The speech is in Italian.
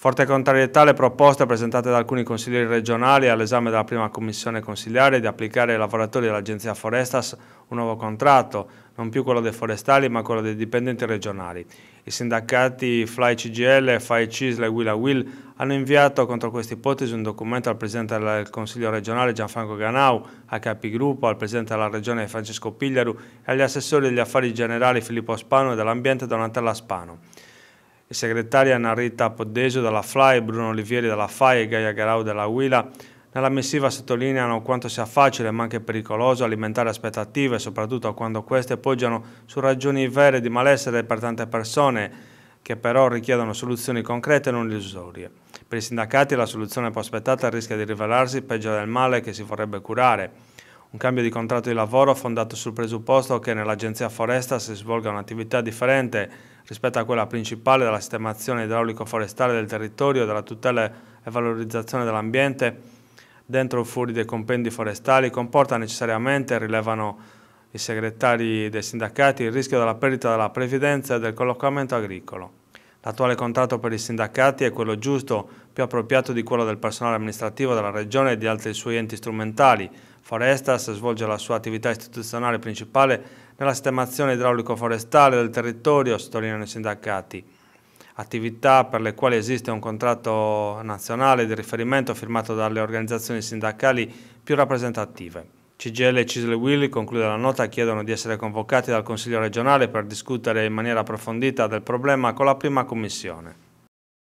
Forte contrarietà alle proposte presentate da alcuni consiglieri regionali all'esame della prima commissione consiliare di applicare ai lavoratori dell'Agenzia Forestas un nuovo contratto, non più quello dei forestali ma quello dei dipendenti regionali. I sindacati Fly CGL, Fai Cisle e Willa Will hanno inviato contro questa ipotesi un documento al Presidente del Consiglio regionale Gianfranco Ganau, a Capigruppo, al Presidente della Regione Francesco Pigliaru e agli assessori degli affari generali Filippo Spano e dell'ambiente Donatella Spano i segretari Annarita Poddeso della FLAI, Bruno Olivieri della FAI e Gaia Garau della Huila nella missiva sottolineano quanto sia facile ma anche pericoloso alimentare aspettative, soprattutto quando queste poggiano su ragioni vere di malessere per tante persone, che però richiedono soluzioni concrete e non illusorie. Per i sindacati la soluzione prospettata rischia di rivelarsi peggio del male che si vorrebbe curare un cambio di contratto di lavoro fondato sul presupposto che nell'Agenzia Foresta si svolga un'attività differente rispetto a quella principale della sistemazione idraulico-forestale del territorio, della tutela e valorizzazione dell'ambiente, dentro o fuori dei compendi forestali, comporta necessariamente, rilevano i segretari dei sindacati, il rischio della perdita della previdenza e del collocamento agricolo. L'attuale contratto per i sindacati è quello giusto, più appropriato di quello del personale amministrativo della Regione e di altri suoi enti strumentali. Forestas svolge la sua attività istituzionale principale nella sistemazione idraulico-forestale del territorio, sottolineano i sindacati. Attività per le quali esiste un contratto nazionale di riferimento firmato dalle organizzazioni sindacali più rappresentative. CGL e Cisle Willy, conclude la nota, chiedono di essere convocati dal Consiglio regionale per discutere in maniera approfondita del problema con la prima commissione.